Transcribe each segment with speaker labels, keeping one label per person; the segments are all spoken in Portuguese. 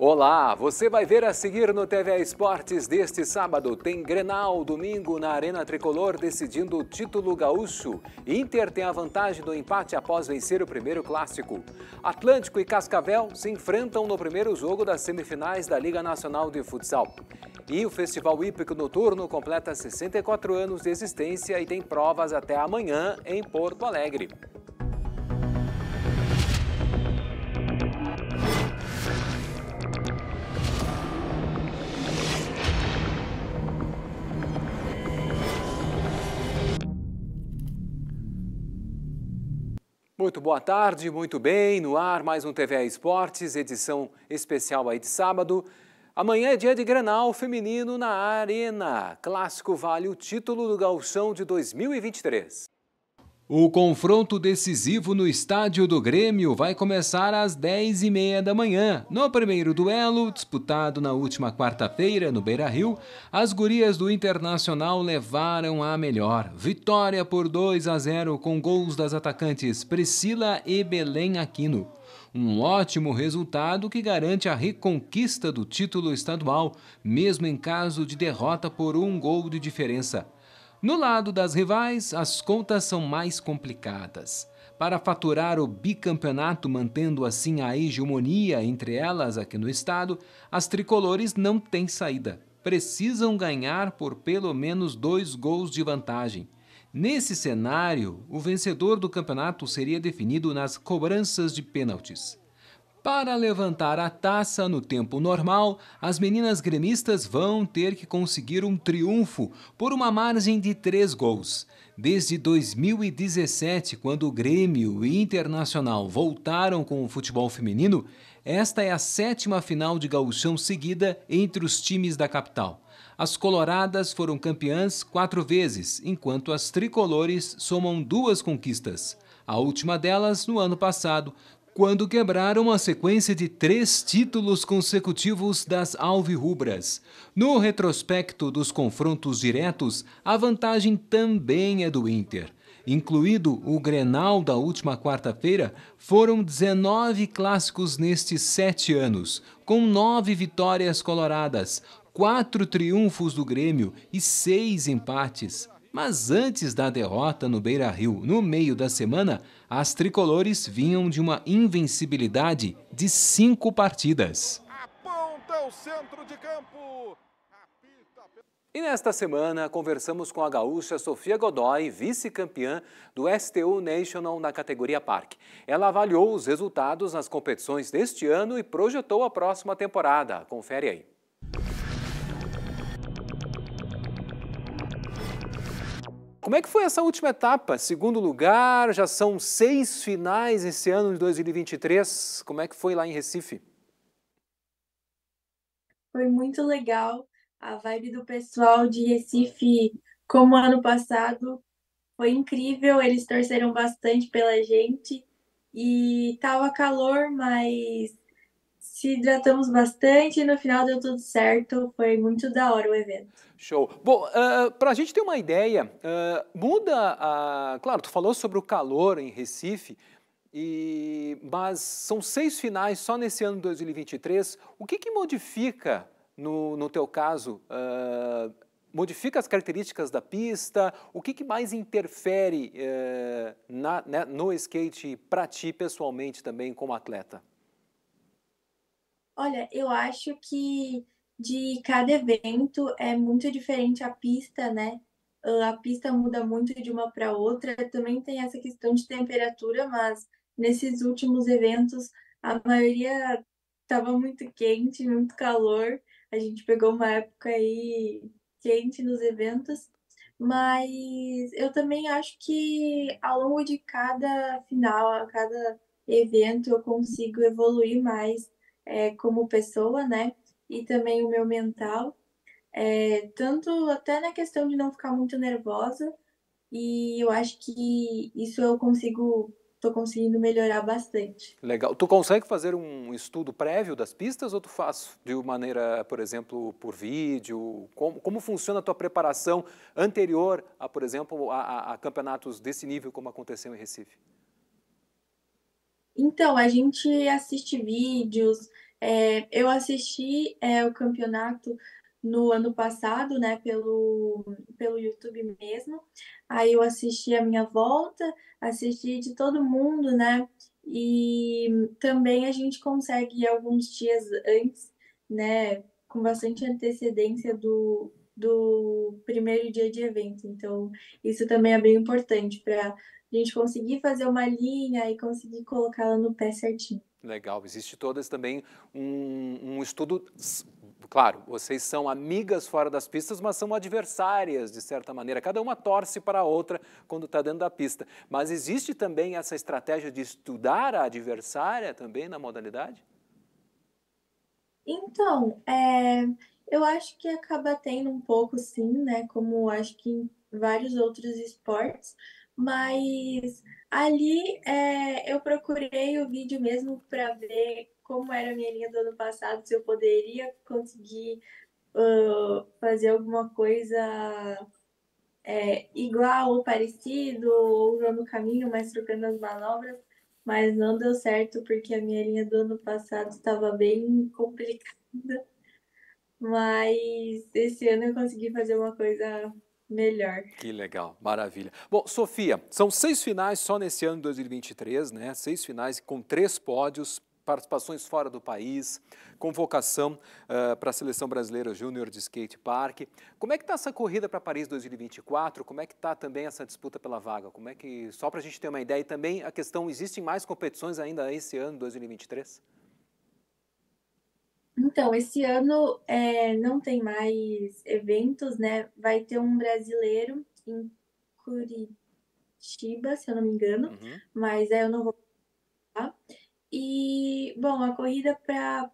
Speaker 1: Olá, você vai ver a seguir no TV Esportes deste sábado. Tem Grenal, domingo, na Arena Tricolor, decidindo o título gaúcho. Inter tem a vantagem do empate após vencer o primeiro clássico. Atlântico e Cascavel se enfrentam no primeiro jogo das semifinais da Liga Nacional de Futsal. E o Festival Hípico Noturno completa 64 anos de existência e tem provas até amanhã em Porto Alegre. Muito boa tarde, muito bem. No ar, mais um TVA Esportes, edição especial aí de sábado. Amanhã é dia de Granal feminino na Arena. Clássico vale o título do Galchão de 2023. O confronto decisivo no estádio do Grêmio vai começar às 10h30 da manhã. No primeiro duelo, disputado na última quarta-feira no Beira-Rio, as gurias do Internacional levaram a melhor. Vitória por 2 a 0 com gols das atacantes Priscila e Belém Aquino. Um ótimo resultado que garante a reconquista do título estadual, mesmo em caso de derrota por um gol de diferença. No lado das rivais, as contas são mais complicadas. Para faturar o bicampeonato, mantendo assim a hegemonia entre elas aqui no estado, as tricolores não têm saída. Precisam ganhar por pelo menos dois gols de vantagem. Nesse cenário, o vencedor do campeonato seria definido nas cobranças de pênaltis. Para levantar a taça no tempo normal, as meninas gremistas vão ter que conseguir um triunfo por uma margem de três gols. Desde 2017, quando o Grêmio e Internacional voltaram com o futebol feminino, esta é a sétima final de gauchão seguida entre os times da capital. As coloradas foram campeãs quatro vezes, enquanto as tricolores somam duas conquistas. A última delas no ano passado, quando quebraram a sequência de três títulos consecutivos das Alvirrubras. No retrospecto dos confrontos diretos, a vantagem também é do Inter. Incluído o Grenal da última quarta-feira, foram 19 clássicos nestes sete anos, com nove vitórias coloradas, quatro triunfos do Grêmio e seis empates. Mas antes da derrota no Beira Rio, no meio da semana, as tricolores vinham de uma invencibilidade de cinco partidas. Aponta o centro de campo. E nesta semana, conversamos com a gaúcha Sofia Godoy, vice-campeã do STU National na categoria Parque. Ela avaliou os resultados nas competições deste ano e projetou a próxima temporada. Confere aí. Como é que foi essa última etapa? Segundo lugar, já são seis finais esse ano de 2023. Como é que foi lá em Recife?
Speaker 2: Foi muito legal a vibe do pessoal de Recife, como ano passado, foi incrível. Eles torceram bastante pela gente e tava calor, mas se hidratamos bastante e no final deu tudo certo. Foi muito da hora o evento.
Speaker 1: Show. Bom, uh, ah, para a gente ter uma ideia, uh, muda a. Claro, tu falou sobre o calor em Recife, e... mas são seis finais só nesse ano de 2023. O que, que modifica, no, no teu caso, uh, modifica as características da pista? O que, que mais interfere na, né, no skate para ti pessoalmente também como atleta?
Speaker 2: Olha, eu acho que de cada evento é muito diferente a pista, né? Ah, a pista muda muito de uma para outra. Também tem essa questão de temperatura, mas nesses últimos eventos a maioria estava muito quente, muito calor. A gente pegou uma época aí quente nos eventos, mas eu também acho que ao longo de cada final, a cada evento, eu consigo evoluir mais é, como pessoa, né? E também o meu mental, é, tanto até na questão de não ficar muito nervosa. E eu acho que isso eu consigo, tô conseguindo melhorar bastante.
Speaker 1: Legal. Tu consegue fazer um estudo prévio das pistas ou tu faz de maneira, por exemplo, por vídeo? Como, como funciona a tua preparação anterior a, por exemplo, a, a campeonatos desse nível como aconteceu em Recife?
Speaker 2: Então, a gente assiste vídeos. É, eu assisti é, o campeonato no ano passado, né, pelo, pelo YouTube mesmo. Aí eu assisti a minha volta, assisti de todo mundo, né? E também a gente consegue alguns dias antes, né, com bastante antecedência do, do primeiro dia de evento. Então, isso também é bem importante para a gente conseguir fazer uma linha e conseguir colocá-la no pé certinho.
Speaker 1: Legal, existe todas também um, um estudo claro, vocês são amigas fora das pistas, mas são adversárias, de certa maneira. Cada uma torce para a outra quando está dentro da pista. Mas existe também essa estratégia de estudar a adversária também na modalidade?
Speaker 2: Então, é, eu acho que acaba tendo um pouco, sim, né? Como acho que em vários outros esportes. Mas ali é, eu procurei o vídeo mesmo para ver como era a minha linha do ano passado, se eu poderia conseguir uh, fazer alguma coisa é, igual ou parecido, ou no caminho, mas trocando as manobras. Mas não deu certo porque a minha linha do ano passado estava bem complicada. Mas esse ano eu consegui fazer uma coisa melhor.
Speaker 1: Que legal, maravilha. Bom, Sofia, são seis finais só nesse ano de 2023, né? Seis finais com três pódios, participações fora do país, convocação uh, ah, para a Seleção Brasileira Júnior de Skate Park. Como é que está essa corrida para Paris 2024? Como é que está também essa disputa pela vaga? Como é que, só para a gente ter uma ideia, e também a questão, existem mais competições ainda esse ano, 2023?
Speaker 2: Então, esse ano é, não tem mais eventos, né? Vai ter um brasileiro em Curitiba, se eu não me engano, uhum. mas aí é, eu não vou falar. E, bom, a corrida para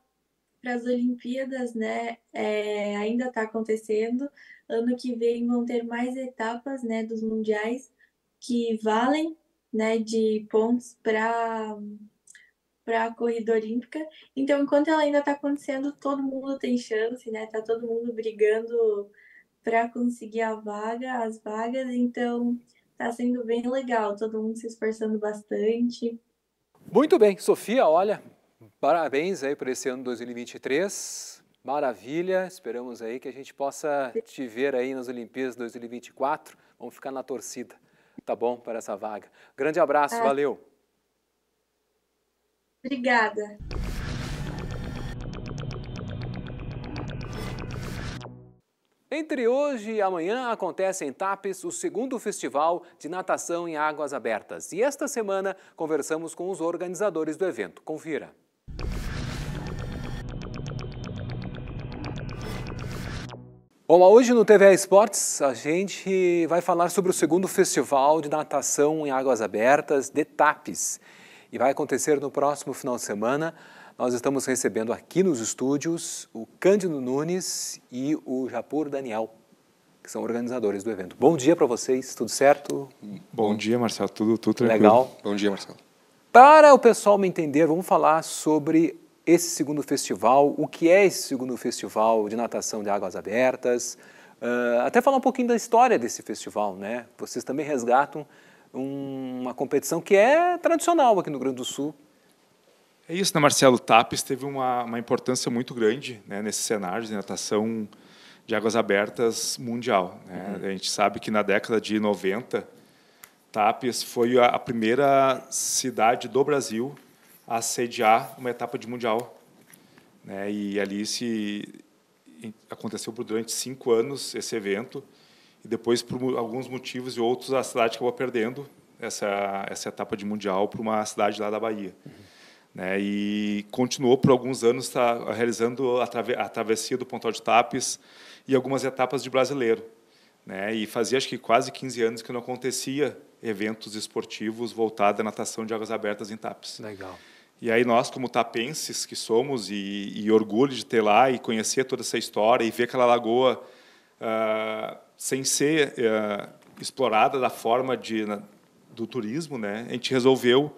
Speaker 2: as Olimpíadas, né, é, ainda está acontecendo. Ano que vem vão ter mais etapas, né, dos mundiais que valem, né, de pontos para para a corrida olímpica. Então, enquanto ela ainda está acontecendo, todo mundo tem chance, né? Tá todo mundo brigando para conseguir a vaga, as vagas. Então, tá sendo bem legal, todo mundo se esforçando bastante.
Speaker 1: Muito bem, Sofia, olha, parabéns aí por esse ano 2023. Maravilha, esperamos aí que a gente possa te ver aí nas Olimpíadas 2024. Vamos ficar na torcida, tá bom, para essa vaga. Grande abraço, é. valeu!
Speaker 2: Obrigada.
Speaker 1: Entre hoje e amanhã acontece em Tapes o segundo festival de natação em águas abertas. E esta semana conversamos com os organizadores do evento. Confira. Bom, hoje no TVA Esportes a gente vai falar sobre o segundo festival de natação em águas abertas de Tapes e vai acontecer no próximo final de semana. Nós estamos recebendo aqui nos estúdios o Cândido Nunes e o Japur Daniel, que são organizadores do evento. Bom dia para vocês, tudo certo?
Speaker 3: Bom dia, Marcelo, tudo, tudo tranquilo. Legal. Bom dia, Marcelo.
Speaker 1: Para o pessoal me entender, vamos falar sobre esse segundo festival, o que é esse segundo festival de natação de águas abertas, uh, até falar um pouquinho da história desse festival, né? Vocês também resgatam uma competição que é tradicional aqui no Rio Grande do Sul.
Speaker 3: É isso, né, Marcelo? TAPES teve uma, uma importância muito grande né, nesse cenário de natação de águas abertas mundial. Né? Uhum. A gente sabe que na década de 90, TAPES foi a, a primeira cidade do Brasil a sediar uma etapa de mundial. Né? E ali se aconteceu por durante cinco anos esse evento e depois, por alguns motivos e outros, a cidade acabou perdendo essa, essa etapa de Mundial para uma cidade lá da Bahia. Uhum. Né? E continuou por alguns anos tá, realizando a, trave, a travessia do Pontal de Tapes e algumas etapas de brasileiro. Né? E fazia acho que quase 15 anos que não acontecia eventos esportivos voltados à natação de águas abertas em Tapes. Legal. E aí nós, como tapenses que somos, e, e orgulho de ter lá e conhecer toda essa história e ver aquela lagoa uh, sem ser é, explorada da forma de, na, do turismo, né? a gente resolveu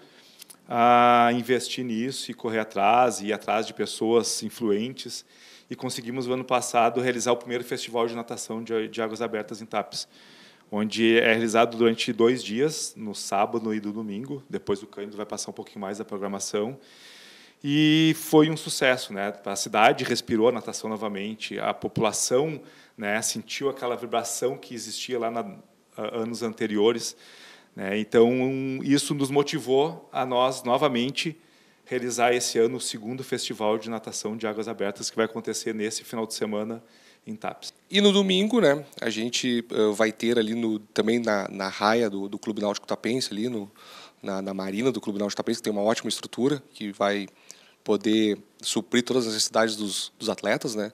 Speaker 3: a, investir nisso e correr atrás, e ir atrás de pessoas influentes. E conseguimos, no ano passado, realizar o primeiro festival de natação de, de águas abertas em Tapes, onde é realizado durante dois dias, no sábado e no domingo. Depois o Cândido vai passar um pouquinho mais da programação e foi um sucesso, né? A cidade respirou a natação novamente, a população, né, sentiu aquela vibração que existia lá na, anos anteriores, né? Então isso nos motivou a nós novamente realizar esse ano o segundo festival de natação de águas abertas que vai acontecer nesse final de semana em TAPS. E no domingo, né, a gente eh, vai ter ali no, também na, na raia do, do Clube
Speaker 4: Náutico Tapense, ali no, na, na marina do Clube Náutico Tapense, que tem uma ótima estrutura, que vai poder suprir todas as necessidades dos, dos atletas, né?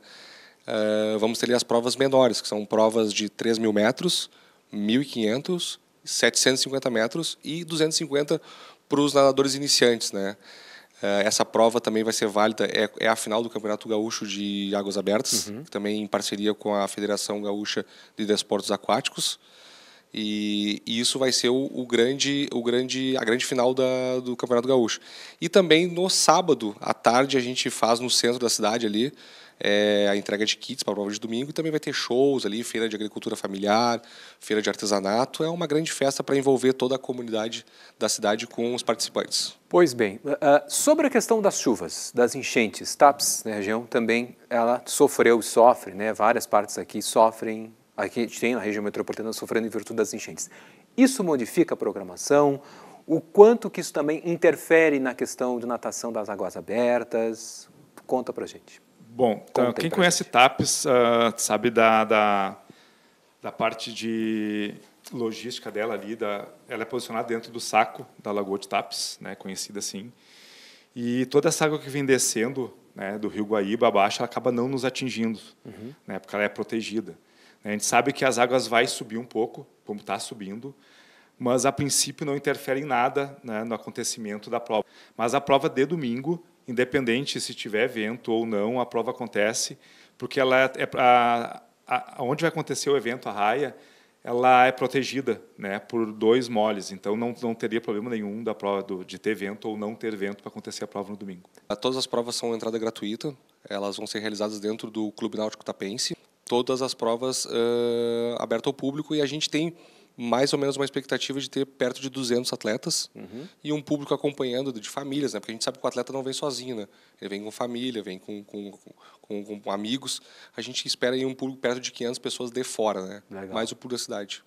Speaker 4: Uh, vamos ter ali as provas menores, que são provas de 3 mil metros, 1.500, 750 metros e 250 para os nadadores iniciantes, né? Uh, essa prova também vai ser válida, é, é, a final do Campeonato Gaúcho de Águas Abertas, uhum. também em parceria com a Federação Gaúcha de Desportos Aquáticos. E, e, isso vai ser o, o, grande, o grande, a grande final da, do Campeonato Gaúcho. E também no sábado à tarde a gente faz no centro da cidade ali é, a entrega de kits para a prova de domingo e também vai ter shows ali, feira de agricultura familiar, feira de artesanato. É uma grande festa para envolver toda
Speaker 1: a comunidade da cidade com os participantes. Pois bem, eh, eh, sobre a questão das chuvas, das enchentes, TAPS, na né, região também ela sofreu e sofre, né? Várias partes aqui sofrem aqui a gente tem na região metropolitana sofrendo em virtude das enchentes. Isso modifica a programação? O quanto que isso também interfere na questão de natação das águas abertas? Conta para gente.
Speaker 3: Bom, ah, quem conhece gente. TAPES uh, sabe da, da, da parte de logística dela ali, da, ela é posicionada dentro do saco da Lagoa de Tapes, né, conhecida assim. E toda essa água que vem descendo né, do Rio Guaíba abaixo, ela acaba não nos atingindo, uhum. né, porque ela é protegida. A gente sabe que as águas vai subir um pouco, como está subindo, mas a princípio não interfere em nada né, no acontecimento da prova. Mas a prova de domingo, independente se tiver vento ou não, a prova acontece, porque ela é, é a, a, onde vai acontecer o evento, a raia, ela é protegida né, por dois moles, então não, não teria problema nenhum da prova do, de ter vento ou não ter vento para acontecer a prova no domingo.
Speaker 4: Todas as provas são entrada gratuita, elas vão ser realizadas dentro do Clube Náutico Tapense todas as provas uh, eh, abertas ao público e a gente tem mais ou menos uma expectativa de ter perto de 200 atletas uhum. e um público acompanhando de famílias, né? Porque a gente sabe que o atleta não vem sozinho, né? Ele vem com família, vem com, com, com, com amigos. A gente espera aí um público perto
Speaker 1: de 500 pessoas de fora, né? Mais o público da cidade.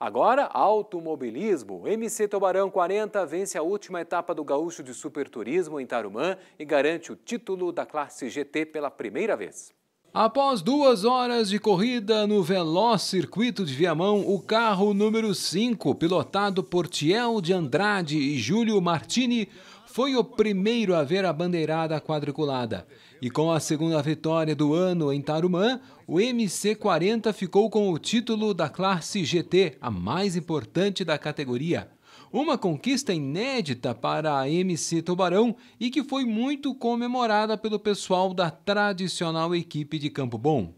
Speaker 1: Agora, automobilismo. MC tobarão 40 vence a última etapa do Gaúcho de Superturismo em Tarumã e garante o título da classe GT pela primeira vez. Após duas horas de corrida no veloz circuito de Viamão, o carro número 5, pilotado por Tiel de Andrade e Júlio Martini, foi o primeiro a ver a bandeirada quadriculada. E com a segunda vitória do ano em Tarumã, o MC40 ficou com o título da classe GT, a mais importante da categoria. Uma conquista inédita para a MC Tubarão e que foi muito comemorada pelo pessoal da tradicional equipe de Campo Bom.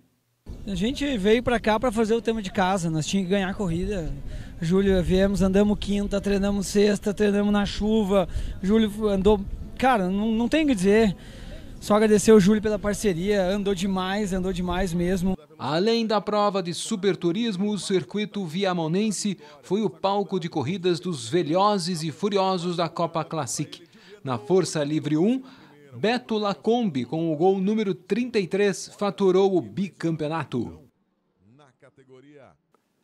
Speaker 1: A gente veio para cá para fazer o tema de casa, nós tínhamos que ganhar a corrida. Júlio, viemos, andamos quinta, treinamos sexta, treinamos na chuva. Júlio andou. Cara, não, não tem o que dizer. Só agradecer ao Júlio pela parceria, andou demais, andou demais mesmo. Além da prova de superturismo, o circuito viamonense foi o palco de corridas dos velhozes e furiosos da Copa Classic. Na Força Livre 1, Beto Lacombe, com o gol número 33, faturou o bicampeonato.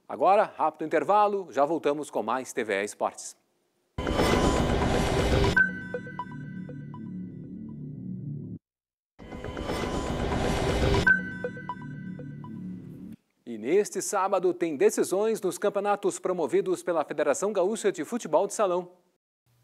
Speaker 1: Agora, rápido intervalo, já voltamos com mais TV Esportes. neste sábado tem decisões nos campeonatos promovidos pela Federação Gaúcha de Futebol de Salão.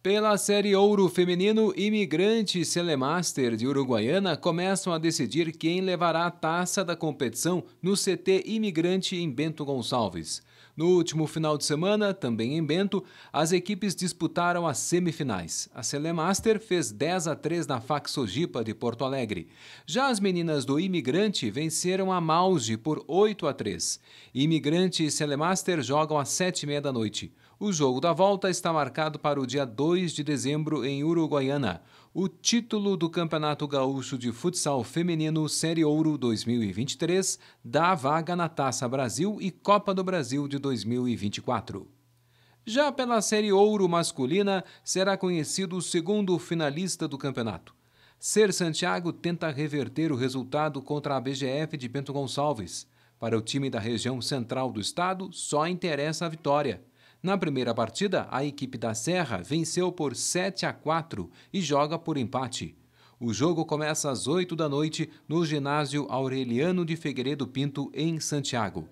Speaker 1: Pela série Ouro Feminino, Imigrante e Celemaster de Uruguaiana começam a decidir quem levará a taça da competição no CT Imigrante em Bento Gonçalves. No último final de semana, também em Bento, as equipes disputaram as semifinais. A Celemaster fez 10 a 3 na Faxogipa Sojipa de Porto Alegre. Já as meninas do Imigrante venceram a Mauge por 8 a 3. Imigrante e Celemaster jogam às 7h30 da noite. O jogo da volta está marcado para o dia 2 de dezembro em Uruguaiana. O título do Campeonato Gaúcho de Futsal Feminino Série Ouro 2023 dá a vaga na Taça Brasil e Copa do Brasil de 2024. Já pela Série Ouro masculina, será conhecido o segundo finalista do campeonato. Ser Santiago tenta reverter o resultado contra a BGF de Bento Gonçalves. Para o time da região central do estado, só interessa a vitória. Na primeira partida, a equipe da Serra venceu por 7 a 4 e joga por empate. O jogo começa às 8 da noite no ginásio Aureliano de Figueiredo Pinto, em Santiago.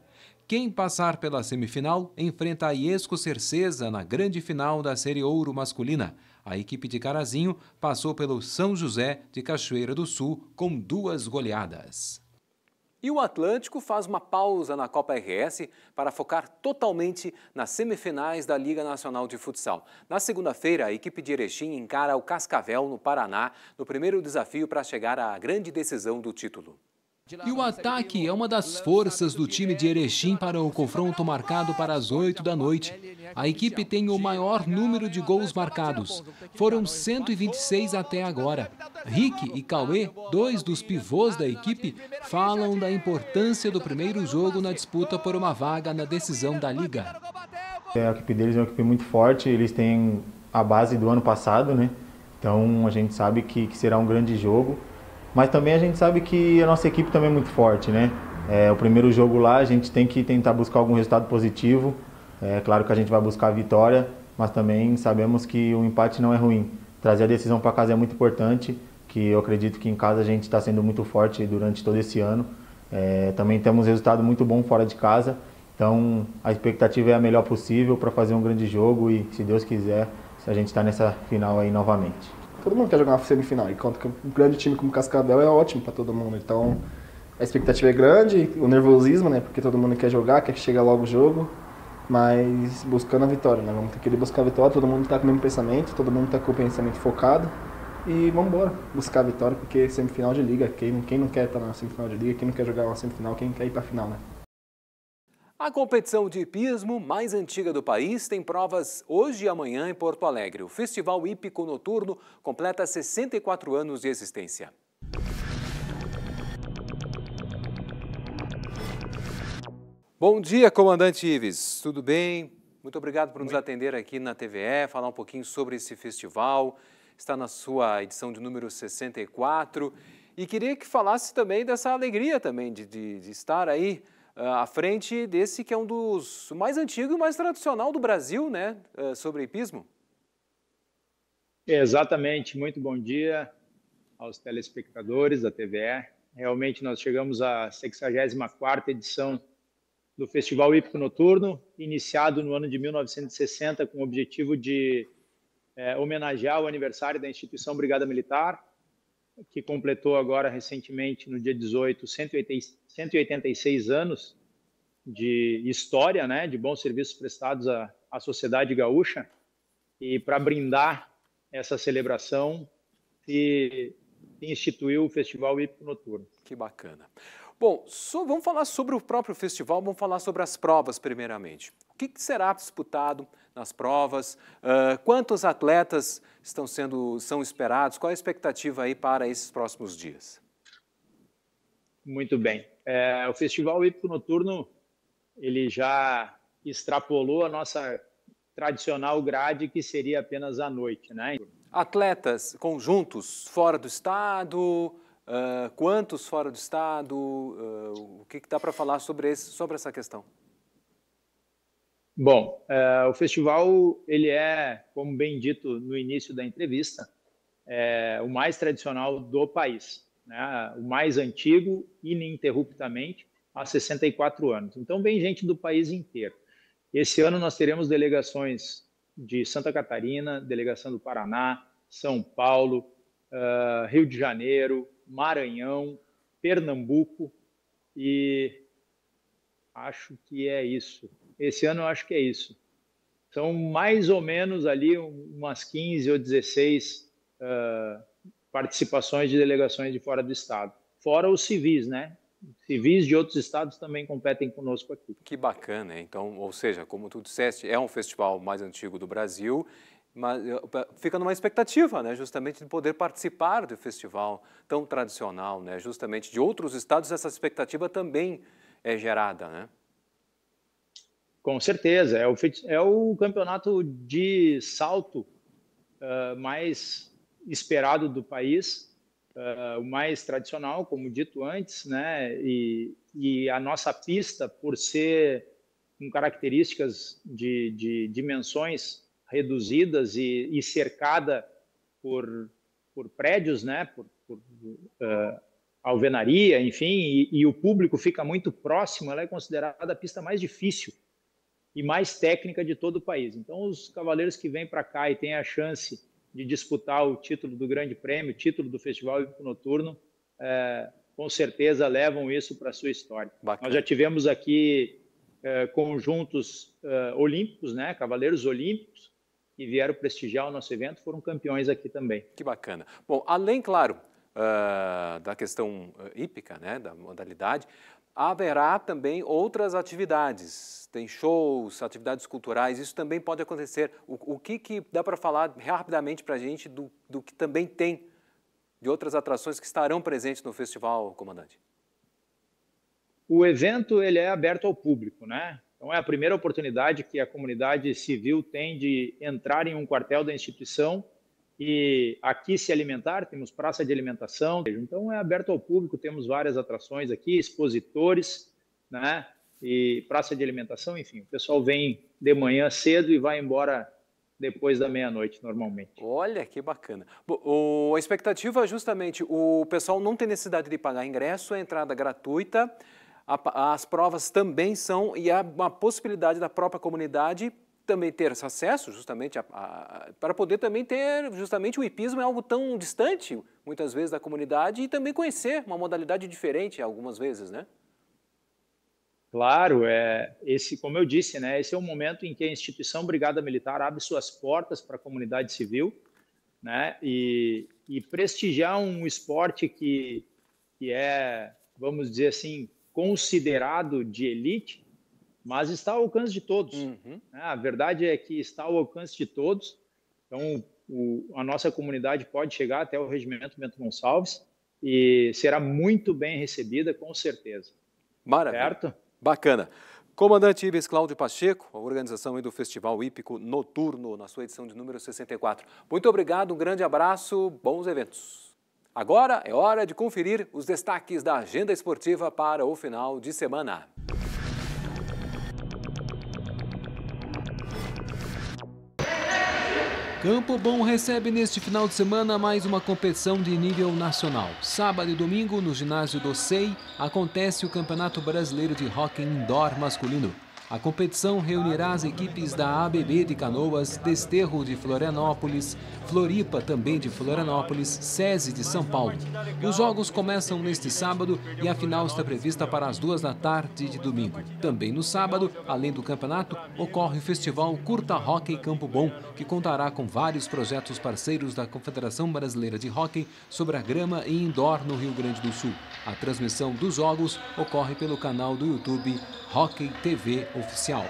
Speaker 1: Quem passar pela semifinal enfrenta a Iesco Cercesa na grande final da Série Ouro masculina. A equipe de Carazinho passou pelo São José de Cachoeira do Sul com duas goleadas. E o Atlântico faz uma pausa na Copa RS para focar totalmente nas semifinais da Liga Nacional de Futsal. Na segunda-feira, a equipe de Erechim encara o Cascavel, no Paraná, no primeiro desafio para chegar à grande decisão do título. E o ataque é uma das forças do time de Erechim para o confronto marcado para as 8 da noite. A equipe tem o maior número de gols marcados. Foram 126 até agora. Rick e Cauê, dois dos pivôs da equipe, falam da importância do primeiro jogo na disputa por uma vaga na decisão da liga.
Speaker 5: A equipe deles é uma equipe muito forte, eles têm a base do ano passado, né? Então a gente sabe que, que será um grande jogo. Mas também a gente sabe que a nossa equipe também é muito forte, né? É, o primeiro jogo lá, a gente tem que tentar buscar algum resultado positivo. É claro que a gente vai buscar a vitória, mas também sabemos que o empate não é ruim. Trazer a decisão para casa é muito importante, que eu acredito que em casa a gente está sendo muito forte durante todo esse ano. É, também temos resultado muito bom fora de casa, então a expectativa é a melhor possível para fazer um grande jogo e, se Deus quiser, a gente está nessa final aí novamente
Speaker 3: todo mundo quer jogar uma semifinal.
Speaker 5: E contra um grande time como Cascavel é ótimo para todo mundo. Então a expectativa é grande, o nervosismo, né? Porque todo mundo quer jogar, quer que chegue logo o jogo. Mas buscando a vitória, né? Vamos ter que ir buscar a vitória, todo mundo está com o mesmo pensamento, todo mundo está com o pensamento focado. E vamos embora, buscar a vitória, porque semifinal de liga, quem, quem não quer estar tá na semifinal de liga, quem não quer jogar uma semifinal, quem quer ir para a final, né?
Speaker 1: A competição de hipismo mais antiga do país tem provas hoje e amanhã em Porto Alegre. O Festival Hípico Noturno completa 64 anos de existência. Bom dia, comandante Ives. Tudo bem? Muito obrigado por nos atender aqui na TVE, falar um pouquinho sobre esse festival. Está na sua edição de número 64. E queria que falasse também dessa alegria também de, de, de estar aí à frente desse que é um dos mais antigos e mais tradicional do Brasil, né, eh, sobre hipismo.
Speaker 5: Exatamente, muito bom dia aos telespectadores da TVE. Realmente nós chegamos à 64ª edição do Festival Hípico Noturno, iniciado no ano de 1960 com o objetivo de é, homenagear o aniversário da instituição Brigada Militar, que completou agora recentemente, no dia 18, 186 anos de história, né, de bons serviços prestados à, à sociedade gaúcha. E para brindar essa celebração,
Speaker 1: e instituiu o Festival Hípico Noturno. Que bacana. Bom, vamos falar sobre o próprio festival, vamos falar sobre as provas primeiramente. O que, que será disputado nas provas? Uh, quantos atletas estão sendo são esperados? Qual a expectativa aí para esses próximos dias?
Speaker 5: Muito bem. É, o Festival Hípico Noturno ele já extrapolou a nossa tradicional grade que seria apenas à noite, né? atletas conjuntos
Speaker 1: fora do estado? Uh, quantos fora do estado? Uh, o que, que dá para falar sobre, esse, sobre essa questão?
Speaker 5: Bom, o festival ele é, como bem dito no início da entrevista, é, o mais tradicional do país, né? o mais antigo ininterruptamente há 64 anos. Então vem gente do país inteiro. Esse ano nós teremos delegações de Santa Catarina, delegação do Paraná, São Paulo, uh, Rio de Janeiro, Maranhão, Pernambuco e acho que é isso. Esse ano eu acho que é isso. São mais ou menos ali umas 15 ou 16 uh, ah, participações de delegações de fora do estado, fora os civis, né? civis de outros estados
Speaker 1: também competem conosco aqui. Que bacana, então, ou seja, como tu disseste, é um festival mais antigo do Brasil, mas eh, fica numa expectativa, né, justamente de poder participar do festival tão tradicional, né, justamente de outros estados, essa expectativa também é gerada, né?
Speaker 5: Com certeza, é o, é o campeonato de salto uh, mais esperado do país, uh, o mais tradicional, como dito antes, né? E, e, a nossa pista, por ser com características de, de dimensões reduzidas e, e cercada por, por prédios, né? Por, por uh, alvenaria, enfim, e, e, o público fica muito próximo, ela é considerada a pista mais difícil e mais técnica de todo o país. Então, os cavaleiros que vêm para cá e têm a chance de disputar o título do Grande Prêmio, título do Festival Hípico Noturno, é, com certeza levam isso para a sua história. Bacana. Nós já tivemos aqui é, conjuntos é, olímpicos, né, cavaleiros
Speaker 1: olímpicos, que vieram prestigiar o nosso evento, foram campeões aqui também. Que bacana. Bom, além, claro, uh, da questão é, hípica, né, da modalidade, haverá também outras atividades. Tem shows, atividades culturais, isso também pode acontecer. O, o que, que dá para falar rapidamente para a gente do, do que também tem de outras atrações que estarão presentes no festival, comandante?
Speaker 5: O evento ele é aberto ao público,
Speaker 1: né? Então é a primeira oportunidade que a comunidade civil
Speaker 5: tem de entrar em um quartel da instituição e aqui se alimentar, temos praça de alimentação, então é aberto ao público, temos várias atrações aqui, expositores, né? E praça de alimentação, enfim, o pessoal vem de manhã cedo e vai
Speaker 1: embora depois da meia-noite, normalmente. Olha que bacana. O, a expectativa é justamente o pessoal não tem necessidade de pagar ingresso, a entrada gratuita, a, as provas também são e há uma possibilidade da própria comunidade também ter acesso justamente a, a, para poder também ter justamente o hipismo é algo tão distante muitas vezes da comunidade e também conhecer uma modalidade diferente algumas vezes, né?
Speaker 5: Claro, é esse, como eu disse, né, esse é um momento em que a instituição Brigada Militar abre suas portas para a comunidade civil, né, e, e prestigiar um esporte que que é, vamos dizer assim, considerado de elite, mas está ao alcance de todos. Uhum. Né? A verdade é que está ao alcance de todos. Então, o, a nossa comunidade pode chegar até o Regimento
Speaker 1: Bento Gonçalves e será muito bem recebida, com certeza. Maravilha. Certo? Bacana. Comandante Ives Cláudio Pacheco, a organização do Festival Hípico Noturno, na sua edição de número 64. Muito obrigado, um grande abraço, bons eventos. Agora é hora de conferir os destaques da agenda esportiva para o final de semana. Campo Bom recebe neste final de semana mais uma competição de nível nacional. Sábado e domingo, no ginásio do SEI, acontece o Campeonato Brasileiro de Hockey Indoor Masculino. A competição reunirá as equipes da ABB de Canoas, Desterro de Florianópolis, Floripa também de Florianópolis, SESI de São Paulo. Os jogos começam neste sábado e a final está prevista para as duas da tarde de domingo. Também no sábado, além do campeonato, ocorre o festival Curta Hockey Campo Bom, que contará com vários projetos parceiros da Confederação Brasileira de Hockey sobre a grama e indoor no Rio Grande do Sul. A transmissão dos jogos ocorre pelo canal do YouTube Hockey TV oficial.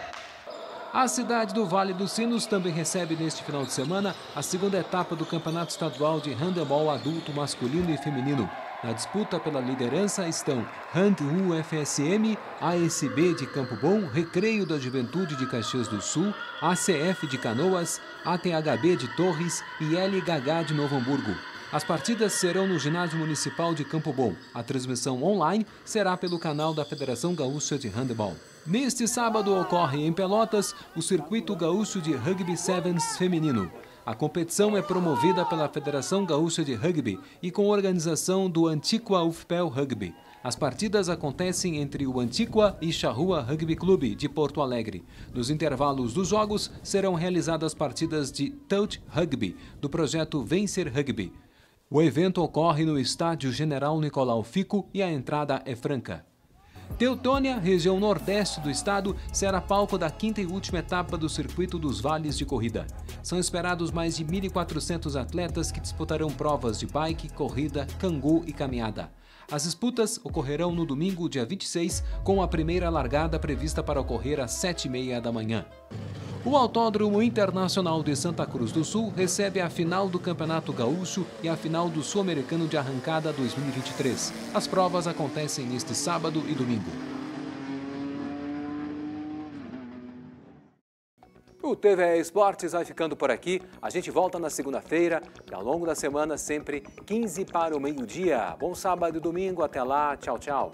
Speaker 1: A cidade do Vale dos Sinos também recebe neste final de semana a segunda etapa do Campeonato Estadual de Handebol Adulto Masculino e Feminino. Na disputa pela liderança estão Hand UFSM, ASB de Campo Bom, Recreio da Juventude de Caxias do Sul, ACF de Canoas, ATHB de Torres e LHH de Novo Hamburgo. As partidas serão no Ginásio Municipal de Campo Bom. A transmissão online será pelo canal da Federação Gaúcha de Handebol. Neste sábado ocorre em Pelotas o Circuito Gaúcho de Rugby Sevens Feminino. A competição é promovida pela Federação Gaúcha de Rugby e com organização do Antiqua UFPEL Rugby. As partidas acontecem entre o Antiqua e Charrua Rugby Clube de Porto Alegre. Nos intervalos dos jogos serão realizadas partidas de Touch Rugby, do projeto Vencer Rugby. O evento ocorre no Estádio General Nicolau Fico e a entrada é franca. Teutônia, região nordeste do estado, será palco da quinta e última etapa do Circuito dos Vales de Corrida. São esperados mais de 1.400 atletas que disputarão provas de bike, corrida, cangu e caminhada. As disputas ocorrerão no domingo, dia 26, com a primeira largada prevista para ocorrer às 7h30 da manhã. O Autódromo Internacional de Santa Cruz do Sul recebe a final do Campeonato Gaúcho e a final do Sul-Americano de Arrancada 2023. As provas acontecem neste sábado e domingo. O TVE Esportes vai ficando por aqui. A gente volta na segunda-feira e ao longo da semana, sempre 15 para o meio-dia. Bom sábado e domingo. Até lá. Tchau, tchau.